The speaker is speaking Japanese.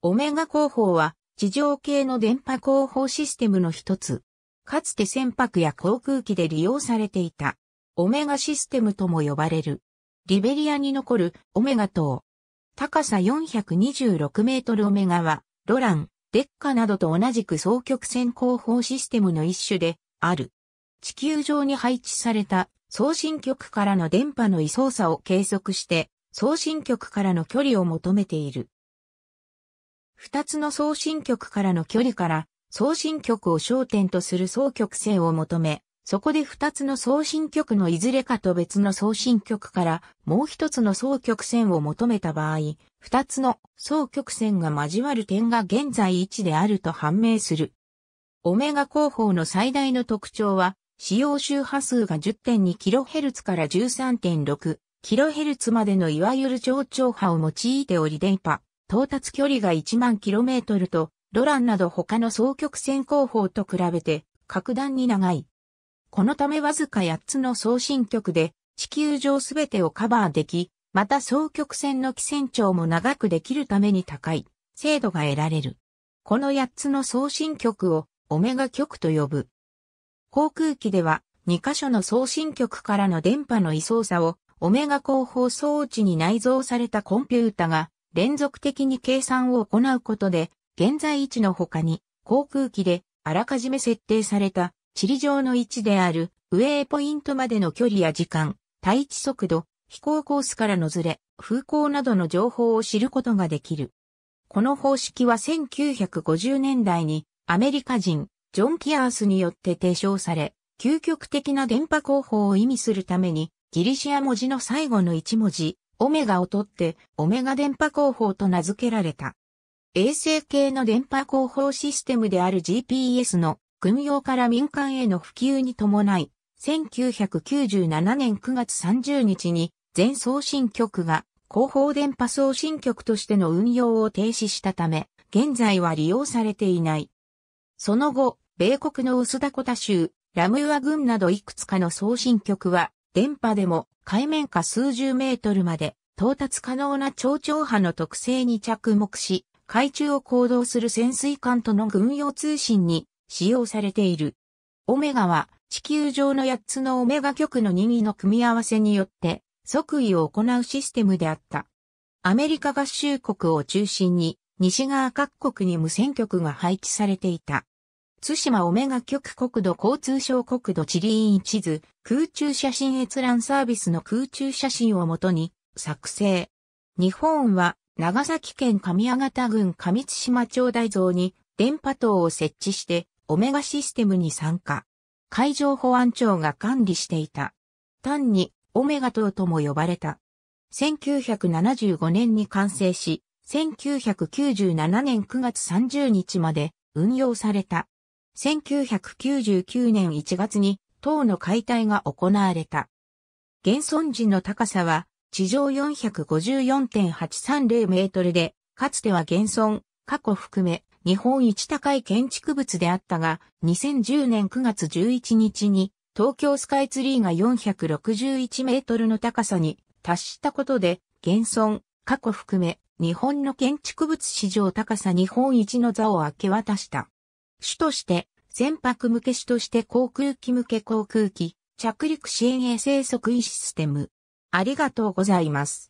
オメガ広報は地上系の電波広報システムの一つ。かつて船舶や航空機で利用されていた。オメガシステムとも呼ばれる。リベリアに残るオメガ島。高さ426メートルオメガは、ロラン、デッカなどと同じく双極線広報システムの一種である。地球上に配置された送信局からの電波の位相差を計測して、送信局からの距離を求めている。二つの送信局からの距離から送信局を焦点とする送局性を求め、そこで二つの送信局のいずれかと別の送信局からもう一つの送局線を求めた場合、二つの送局線が交わる点が現在位置であると判明する。オメガ広報の最大の特徴は、使用周波数が 10.2kHz から 13.6kHz までのいわゆる超長波を用いており電波到達距離が1万 km と、ロランなど他の双極線工法と比べて、格段に長い。このためわずか8つの送信局で、地球上すべてをカバーでき、また双極線の基線長も長くできるために高い、精度が得られる。この8つの送信局を、オメガ局と呼ぶ。航空機では、2箇所の送信局からの電波の位相差を、オメガ広報装置に内蔵されたコンピュータが連続的に計算を行うことで、現在位置の他に、航空機であらかじめ設定された地理上の位置であるウェイポイントまでの距離や時間、対地速度、飛行コースからのずれ、風向などの情報を知ることができる。この方式は1950年代にアメリカ人、ジョン・キアースによって提唱され、究極的な電波広法を意味するために、ギリシア文字の最後の一文字、オメガをとって、オメガ電波広報と名付けられた。衛星系の電波広報システムである GPS の軍用から民間への普及に伴い、1997年9月30日に全送信局が広報電波送信局としての運用を停止したため、現在は利用されていない。その後、米国のウスダコタ州、ラムウア郡などいくつかの送信局は、電波でも海面下数十メートルまで到達可能な超長波の特性に着目し、海中を行動する潜水艦との軍用通信に使用されている。オメガは地球上の8つのオメガ極の任意の組み合わせによって即位を行うシステムであった。アメリカ合衆国を中心に西側各国に無線局が配置されていた。津島オメガ局国土交通省国土地理院地図、空中写真閲覧サービスの空中写真をもとに作成。日本は長崎県上上方郡上津島町大蔵に電波塔を設置してオメガシステムに参加。海上保安庁が管理していた。単にオメガ塔とも呼ばれた。1975年に完成し、1997年9月30日まで運用された。1999年1月に塔の解体が行われた。現存時の高さは地上454.830メートルで、かつては現存、過去含め日本一高い建築物であったが、2010年9月11日に東京スカイツリーが461メートルの高さに達したことで、現存、過去含め日本の建築物史上高さ日本一の座を明け渡した。主として、船舶向け主として航空機向け航空機、着陸支援衛星測位システム。ありがとうございます。